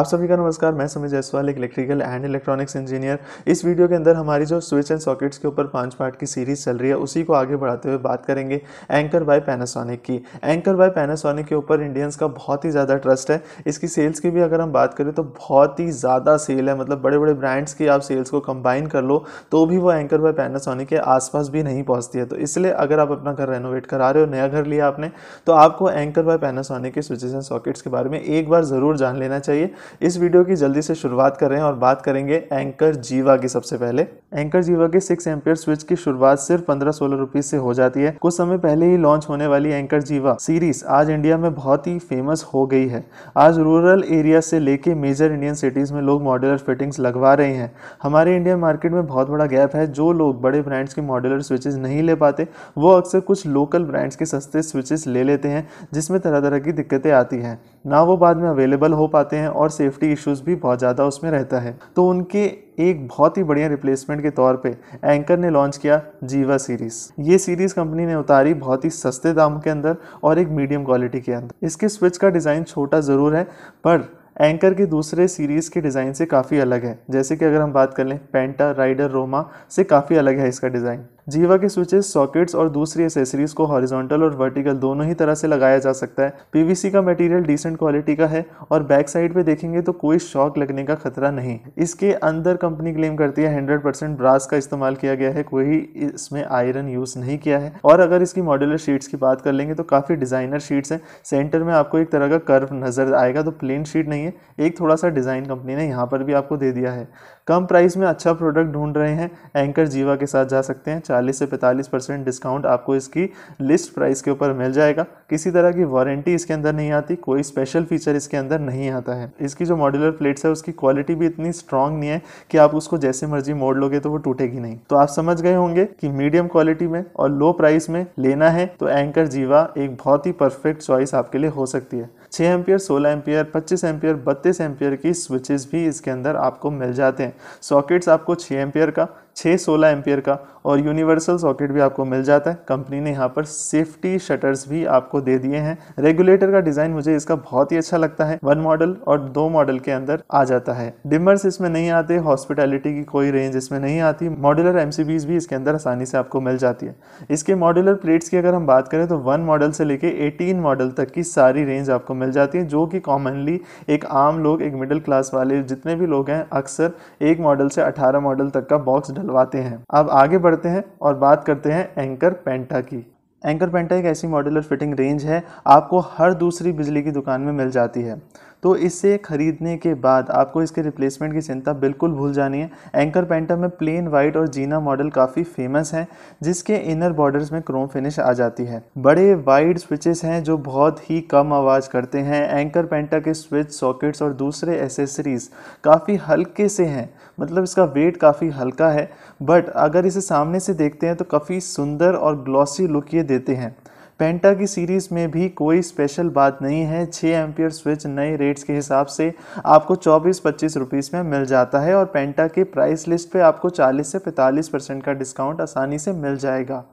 आप सभी का नमस्कार मैं समीर जायसवाल एक इलेक्ट्रिकल एंड इलेक्ट्रॉनिक्स इंजीनियर इस वीडियो के अंदर हमारी जो स्विच एंड सॉकेट्स के ऊपर पांच पार्ट की सीरीज चल रही है उसी को आगे बढ़ाते हुए बात करेंगे एंकर बाय पैनासोनिक की एंकर बाय पैनासोनिक के ऊपर इंडियंस का बहुत ही ज़्यादा ट्रस्ट है इसकी सेल्स की भी अगर हम बात करें तो बहुत ही ज़्यादा सेल है मतलब बड़े बड़े ब्रांड्स की आप सेल्स को कंबाइन कर लो तो भी वो एंकर बाय पैनासोनिक के आसपास भी नहीं पहुँचती है तो इसलिए अगर आप अपना घर रेनोवेट करा रहे हो नया घर लिया आपने तो आपको एंकर बाय पैनासोनिक के स्विचेस एंड सॉकेट्स के बारे में एक बार ज़रूर जान लेना चाहिए इस वीडियो की जल्दी से शुरुआत कर रहे हैं और बात करेंगे एंकर जीवा की सबसे पहले एंकर जीवा के सिक्स एम्पियर स्विच की शुरुआत सिर्फ पंद्रह सोलह रुपीज से हो जाती है कुछ समय पहले ही लॉन्च होने वाली एंकर जीवा सीरीज आज इंडिया में बहुत ही फेमस हो गई है आज रूरल एरिया से लेके मेजर इंडियन सिटीज में लोग मॉड्यूलर फिटिंग्स लगवा रहे हैं हमारे इंडियन मार्केट में बहुत बड़ा गैप है जो लोग बड़े ब्रांड्स के मॉड्यूलर स्विचेस नहीं ले पाते वो अक्सर कुछ लोकल ब्रांड्स के सस्ते स्विचेस ले लेते हैं जिसमें तरह तरह की दिक्कतें आती हैं ना वो बाद में अवेलेबल हो पाते हैं और सेफ्टी इश्यूज़ भी बहुत ज़्यादा उसमें रहता है तो उनके एक बहुत ही बढ़िया रिप्लेसमेंट के तौर पे एंकर ने लॉन्च किया जीवा सीरीज़ ये सीरीज़ कंपनी ने उतारी बहुत ही सस्ते दाम के अंदर और एक मीडियम क्वालिटी के अंदर इसके स्विच का डिज़ाइन छोटा ज़रूर है पर एंकर के दूसरे सीरीज़ के डिज़ाइन से काफ़ी अलग है जैसे कि अगर हम बात कर लें पेंटा राइडर रोमा से काफ़ी अलग है इसका डिज़ाइन जीवा के स्विचेस सॉकेट्स और दूसरी एसेसरीज को हॉरिजॉन्टल और वर्टिकल दोनों ही तरह से लगाया जा सकता है पीवीसी का मटेरियल डिसेंट क्वालिटी का है और बैक साइड पे देखेंगे तो कोई शॉक लगने का खतरा नहीं इसके अंदर कंपनी क्लेम करती है हंड्रेड परसेंट ब्रास का इस्तेमाल किया गया है कोई इसमें आयरन यूज़ नहीं किया है और अगर इसकी मॉड्यूलर शीट्स की बात कर लेंगे तो काफ़ी डिज़ाइनर शीट्स हैं सेंटर में आपको एक तरह का कर्व नज़र आएगा तो प्लेन शीट नहीं है एक थोड़ा सा डिज़ाइन कंपनी ने यहाँ पर भी आपको दे दिया है कम प्राइस में अच्छा प्रोडक्ट ढूंढ रहे हैं एंकर जीवा के साथ जा सकते हैं 40 से 45 परसेंट डिस्काउंट आपको इसकी लिस्ट प्राइस के ऊपर मिल जाएगा किसी तरह की वारंटी इसके अंदर नहीं आती कोई स्पेशल फीचर इसके अंदर नहीं आता है इसकी जो मॉड्यूलर प्लेट्स है उसकी क्वालिटी भी इतनी स्ट्रांग नहीं है कि आप उसको जैसे मर्जी मोड़ लोगे तो वो टूटेगी नहीं तो आप समझ गए होंगे कि मीडियम क्वालिटी में और लो प्राइस में लेना है तो एंकर जीवा एक बहुत ही परफेक्ट चॉइस आपके लिए हो सकती है छः एम्पियर सोलह एम्पियर पच्चीस एम्पियर बत्तीस एम्पियर की स्विचेस भी इसके अंदर आपको मिल जाते हैं सॉकेट्स आपको छः एम्पियर का छः सोलह एम्पियर का और यूनिवर्सल सॉकेट भी आपको मिल जाता है कंपनी ने यहाँ पर सेफ्टी शटर्स भी आपको दे दिए हैं रेगुलेटर का डिज़ाइन मुझे इसका बहुत ही अच्छा लगता है वन मॉडल और दो मॉडल के अंदर आ जाता है डिमर्स इसमें नहीं आते हॉस्पिटैलिटी की कोई रेंज इसमें नहीं आती मॉडुलर एम भी इसके अंदर आसानी से आपको मिल जाती है इसके मॉडुलर प्लेट्स की अगर हम बात करें तो वन मॉडल से लेकर एटीन मॉडल तक की सारी रेंज आपको मिल जाती हैं जो कि कॉमनली एक आम लोग एक मिडिल क्लास वाले जितने भी लोग हैं अक्सर एक मॉडल से अठारह मॉडल तक का बॉक्स डलवाते हैं अब आगे बढ़ते हैं और बात करते हैं एंकर पेंटा की एंकर पेंटा एक ऐसी मॉडलर फिटिंग रेंज है आपको हर दूसरी बिजली की दुकान में मिल जाती है तो इसे ख़रीदने के बाद आपको इसके रिप्लेसमेंट की चिंता बिल्कुल भूल जानी है एंकर पेंटर में प्लेन वाइट और जीना मॉडल काफ़ी फेमस है जिसके इनर बॉर्डर्स में क्रोम फिनिश आ जाती है बड़े वाइड स्विचेस हैं जो बहुत ही कम आवाज़ करते हैं एंकर पेंटर के स्विच सॉकेट्स और दूसरे एसेसरीज़ काफ़ी हल्के से हैं मतलब इसका वेट काफ़ी हल्का है बट अगर इसे सामने से देखते हैं तो काफ़ी सुंदर और ग्लॉसी लुक ये देते हैं पेंटा की सीरीज़ में भी कोई स्पेशल बात नहीं है छः एम्पियर स्विच नए रेट्स के हिसाब से आपको चौबीस पच्चीस रुपीस में मिल जाता है और पेंटा के प्राइस लिस्ट पे आपको 40 से 45 परसेंट का डिस्काउंट आसानी से मिल जाएगा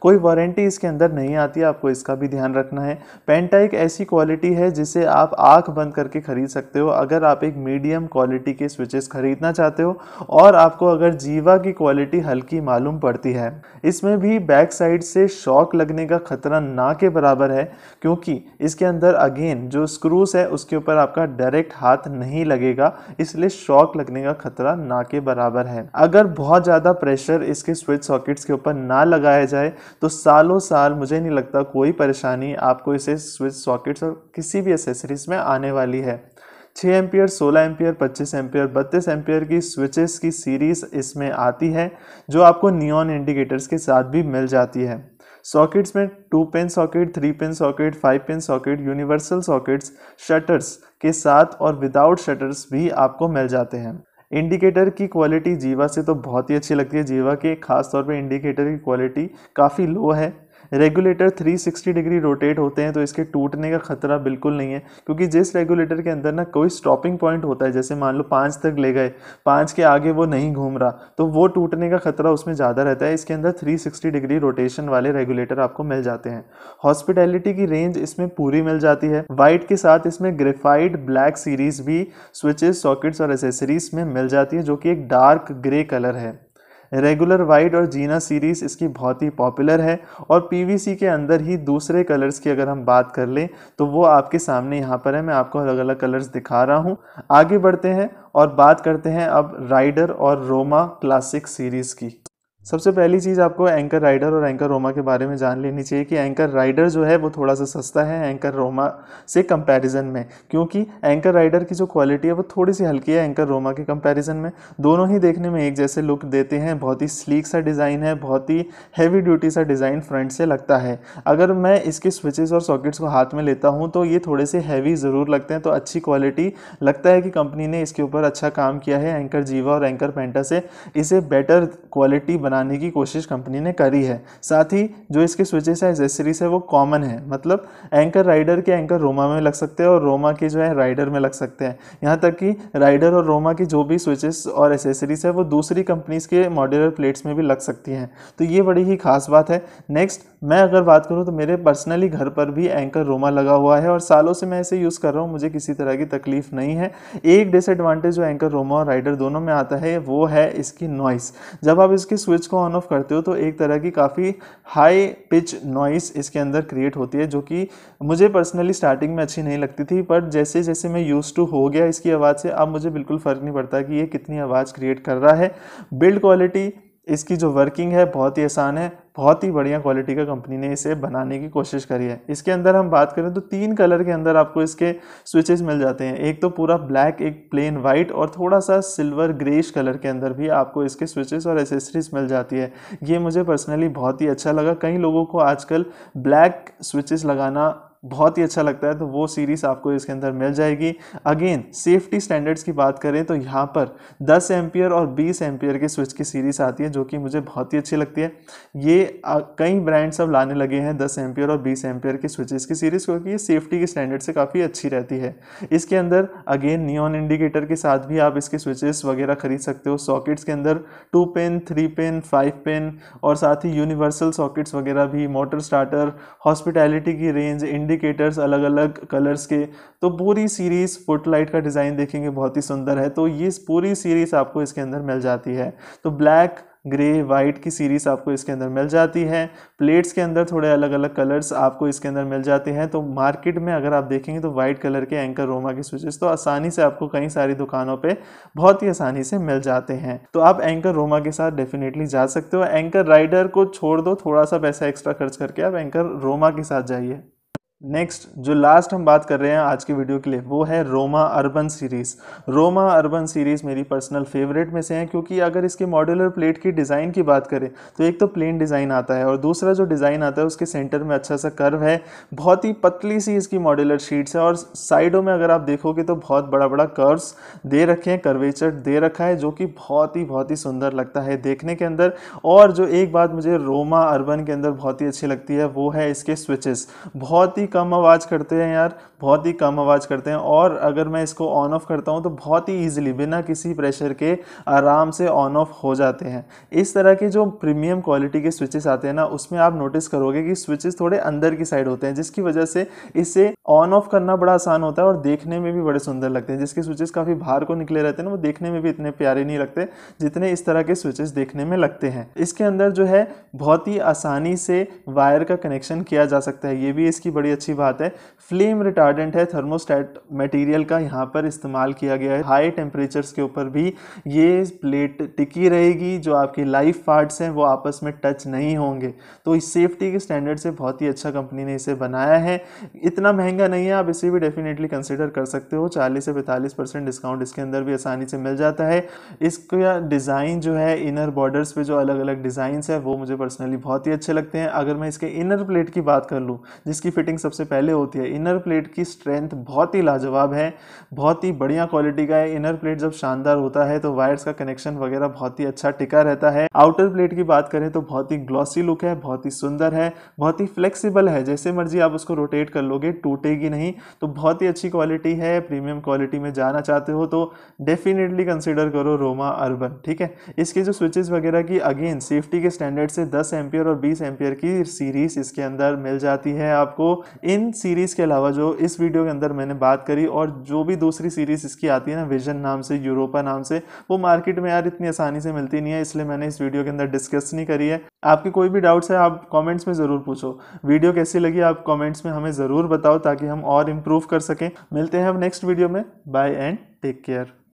कोई वारंटी इसके अंदर नहीं आती आपको इसका भी ध्यान रखना है पेंटा एक ऐसी क्वालिटी है जिसे आप आंख बंद करके ख़रीद सकते हो अगर आप एक मीडियम क्वालिटी के स्विचेस ख़रीदना चाहते हो और आपको अगर जीवा की क्वालिटी हल्की मालूम पड़ती है इसमें भी बैक साइड से शॉक लगने का खतरा ना के बराबर है क्योंकि इसके अंदर अगेन जो स्क्रूज है उसके ऊपर आपका डायरेक्ट हाथ नहीं लगेगा इसलिए शॉक लगने का खतरा ना के बराबर है अगर बहुत ज़्यादा प्रेशर इसके स्विच सॉकेट्स के ऊपर ना लगाया जाए जाए तो सालों साल मुझे नहीं लगता कोई परेशानी आपको इसे स्विच सॉकेट्स और किसी भी एसेसरीज में आने वाली है छः एम्पियर सोलह एम्पियर पच्चीस एम्पियर बत्तीस एम्पियर की स्विचेस की सीरीज़ इसमें आती है जो आपको नियॉन इंडिकेटर्स के साथ भी मिल जाती है सॉकेट्स में two pin socket three pin socket five pin socket universal sockets shutters के साथ और विदाउट शटर्स भी आपको मिल जाते हैं इंडिकेटर की क्वालिटी जीवा से तो बहुत ही अच्छी लगती है जीवा के खास तौर पे इंडिकेटर की क्वालिटी काफ़ी लो है रेगुलेटर 360 डिग्री रोटेट होते हैं तो इसके टूटने का खतरा बिल्कुल नहीं है क्योंकि जिस रेगुलेटर के अंदर ना कोई स्टॉपिंग पॉइंट होता है जैसे मान लो पाँच तक ले गए पाँच के आगे वो नहीं घूम रहा तो वो टूटने का खतरा उसमें ज़्यादा रहता है इसके अंदर 360 डिग्री रोटेशन वाले रेगुलेटर आपको मिल जाते हैं हॉस्पिटैलिटी की रेंज इसमें पूरी मिल जाती है वाइट के साथ इसमें ग्रेफाइड ब्लैक सीरीज़ भी स्विचेस सॉकेट्स और एसेसरीज में मिल जाती है जो कि एक डार्क ग्रे कलर है रेगुलर वाइट और जीना सीरीज़ इसकी बहुत ही पॉपुलर है और पीवीसी के अंदर ही दूसरे कलर्स की अगर हम बात कर लें तो वो आपके सामने यहाँ पर है मैं आपको अलग अलग कलर्स दिखा रहा हूँ आगे बढ़ते हैं और बात करते हैं अब राइडर और रोमा क्लासिक सीरीज़ की सबसे पहली चीज़ आपको एंकर राइडर और एंकर रोमा के बारे में जान लेनी चाहिए कि एंकर राइडर जो है वो थोड़ा सा सस्ता है एंकर रोमा से कंपैरिजन में क्योंकि एंकर राइडर की जो क्वालिटी है वो थोड़ी सी हल्की है एंकर रोमा के कंपैरिजन में दोनों ही देखने में एक जैसे लुक देते हैं बहुत ही स्लीक सा डिज़ाइन है बहुत ही हैवी ड्यूटी सा डिज़ाइन फ्रंट से लगता है अगर मैं इसके स्विचेज़ और सॉकेट्स को हाथ में लेता हूँ तो ये थोड़े से हैवी ज़रूर लगते हैं तो अच्छी क्वालिटी लगता है कि कंपनी ने इसके ऊपर अच्छा काम किया है एंकर जीवा और एंकर पेंटा से इसे बेटर क्वालिटी बना बनाने की कोशिश कंपनी ने करी है साथ ही जो इसके स्विचेस है एसेसरीज है वो कॉमन है मतलब एंकर राइडर के एंकर रोमा में लग सकते हैं और रोमा के जो है राइडर में लग सकते हैं यहाँ तक कि राइडर और रोमा की जो भी स्विचेस और एसेसरीज है वो दूसरी कंपनीज के मॉड्यूलर प्लेट्स में भी लग सकती हैं तो ये बड़ी ही खास बात है नेक्स्ट मैं अगर बात करूँ तो मेरे पर्सनली घर पर भी एंकर रोमा लगा हुआ है और सालों से मैं इसे यूज़ कर रहा हूँ मुझे किसी तरह की तकलीफ नहीं है एक डिसएडवांटेज जो एंकर रोमा और राइडर दोनों में आता है वो है इसकी नॉइस जब आप इसके स्विच को ऑन ऑफ करते हो तो एक तरह की काफ़ी हाई पिच नॉइस इसके अंदर क्रिएट होती है जो कि मुझे पर्सनली स्टार्टिंग में अच्छी नहीं लगती थी पर जैसे जैसे मैं यूज़ टू हो गया इसकी आवाज़ से अब मुझे बिल्कुल फ़र्क नहीं पड़ता कि ये कितनी आवाज़ क्रिएट कर रहा है बिल्ड क्वालिटी इसकी जो वर्किंग है बहुत ही आसान है बहुत ही बढ़िया क्वालिटी का कंपनी ने इसे बनाने की कोशिश करी है इसके अंदर हम बात करें तो तीन कलर के अंदर आपको इसके स्विचेस मिल जाते हैं एक तो पूरा ब्लैक एक प्लेन वाइट और थोड़ा सा सिल्वर ग्रेश कलर के अंदर भी आपको इसके स्विचेस और एसेसरीज मिल जाती है ये मुझे पर्सनली बहुत ही अच्छा लगा कई लोगों को आजकल ब्लैक स्विचेस लगाना बहुत ही अच्छा लगता है तो वो सीरीज़ आपको इसके अंदर मिल जाएगी अगेन सेफ्टी स्टैंडर्ड्स की बात करें तो यहाँ पर 10 एम्पियर और 20 एम्पियर के स्विच की सीरीज़ आती है जो कि मुझे बहुत ही अच्छी लगती है ये कई ब्रांड्स अब लाने लगे हैं 10 एम्पियर और 20 एम्पियर के स्विचेस की सीरीज़ क्योंकि ये सेफ्टी के स्टैंडर्ड से काफ़ी अच्छी रहती है इसके अंदर अगेन नियॉन इंडिकेटर के साथ भी आप इसके स्विचेस वगैरह खरीद सकते हो सॉकेट्स के अंदर two pin three pin five pin और साथ ही यूनिवर्सल सॉकेट्स वगैरह भी मोटर स्टार्टर हॉस्पिटैलिटी की रेंज इंडिकेटर्स अलग अलग कलर्स के तो पूरी सीरीज़ फुटलाइट का डिज़ाइन देखेंगे बहुत ही सुंदर है तो ये पूरी सीरीज़ आपको इसके अंदर मिल जाती है तो ब्लैक ग्रे वाइट की सीरीज़ आपको इसके अंदर मिल जाती है प्लेट्स के अंदर थोड़े अलग अलग कलर्स आपको इसके अंदर मिल जाते हैं तो मार्केट में अगर आप देखेंगे तो वाइट कलर के एंकर रोमा के स्विचेस तो आसानी से आपको कई सारी दुकानों पे बहुत ही आसानी से मिल जाते हैं तो आप एंकर रोमा के साथ डेफिनेटली जा सकते हो एंकर राइडर को छोड़ दो थोड़ा सा पैसा एक्स्ट्रा खर्च करके आप एंकर रोमा के साथ जाइए नेक्स्ट जो लास्ट हम बात कर रहे हैं आज के वीडियो के लिए वो है Roma urban series Roma urban series मेरी पर्सनल फेवरेट में से है क्योंकि अगर इसके मॉड्यूलर प्लेट की डिज़ाइन की बात करें तो एक तो प्लेन डिज़ाइन आता है और दूसरा जो डिज़ाइन आता है उसके सेंटर में अच्छा सा कर्व है बहुत ही पतली सी इसकी मॉड्यूलर शीट्स है और साइडों में अगर आप देखोगे तो बहुत बड़ा बड़ा कर्व्स दे रखे हैं कर्वेचर दे रखा है जो कि बहुत ही बहुत ही सुंदर लगता है देखने के अंदर और जो एक बात मुझे रोमा अर्बन के अंदर बहुत ही अच्छी लगती है वो है इसके स्विचेस बहुत ही कम आवाज़ करते हैं यार बहुत ही कम आवाज़ करते हैं और अगर मैं इसको ऑन ऑफ करता हूँ तो बहुत ही ईजिली बिना किसी प्रेशर के आराम से ऑन ऑफ हो जाते हैं इस तरह के जो प्रीमियम क्वालिटी के स्विचेस आते हैं ना उसमें आप नोटिस करोगे कि स्विचेस थोड़े अंदर की साइड होते हैं जिसकी वजह से इसे ऑन ऑफ करना बड़ा आसान होता है और देखने में भी बड़े सुंदर लगते हैं जिसके स्विचेस काफ़ी बाहर को निकले रहते हैं ना वो देखने में भी इतने प्यारे नहीं लगते जितने इस तरह के स्विचेस देखने में लगते हैं इसके अंदर जो है बहुत ही आसानी से वायर का कनेक्शन किया जा सकता है ये भी इसकी बड़ी अच्छी बात है फ्लेम रिटार्ड रिटार्डेंट है थर्मोस्टेट मटेरियल का यहाँ पर इस्तेमाल किया गया है हाई टेम्परेचर्स के ऊपर भी ये प्लेट टिकी रहेगी जो आपके लाइफ पार्ट्स हैं वो आपस में टच नहीं होंगे तो इस सेफ्टी के स्टैंडर्ड से बहुत ही अच्छा कंपनी ने इसे बनाया है इतना महंगा नहीं है आप इसे भी डेफिनेटली कंसिडर कर सकते हो चालीस से पैंतालीस परसेंट डिस्काउंट इसके अंदर भी आसानी से मिल जाता है इसका डिज़ाइन जो है इनर बॉर्डर्स पे जो अलग अलग डिज़ाइन है वो मुझे पर्सनली बहुत ही अच्छे लगते हैं अगर मैं इसके इनर प्लेट की बात कर लूँ जिसकी फिटिंग सबसे पहले होती है इनर प्लेट की स्ट्रेंथ बहुत ही लाजवाब है बहुत ही बढ़िया क्वालिटी का है इनर प्लेट जब शानदार होता है तो वायर्स का कनेक्शन वगैरह बहुत ही अच्छा टिका रहता है आउटर प्लेट की बात करें तो बहुत ही ग्लॉसी लुक है बहुत ही सुंदर है बहुत ही फ्लेक्सिबल है जैसे मर्जी आप उसको रोटेट कर लोगे टूटेगी नहीं तो बहुत ही अच्छी क्वालिटी है प्रीमियम क्वालिटी में जाना चाहते हो तो डेफिनेटली कंसिडर करो रोमा अर्बन ठीक है इसके जो स्विचेस वगैरह की अगेन सेफ्टी के स्टैंडर्ड से दस एम्पियर और बीस एम्पियर की सीरीज़ इसके अंदर मिल जाती है आपको इन सीरीज़ के अलावा जो इस वीडियो के अंदर मैंने बात करी और जो भी दूसरी सीरीज़ इसकी आती है ना विजन नाम से यूरोपा नाम से वो मार्केट में यार इतनी आसानी से मिलती नहीं है इसलिए मैंने इस वीडियो के अंदर डिस्कस नहीं करी है आपके कोई भी डाउट्स है आप कमेंट्स में ज़रूर पूछो वीडियो कैसी लगी आप कॉमेंट्स में हमें ज़रूर बताओ ताकि हम और इम्प्रूव कर सकें मिलते हैं अब नेक्स्ट वीडियो में बाय एंड टेक केयर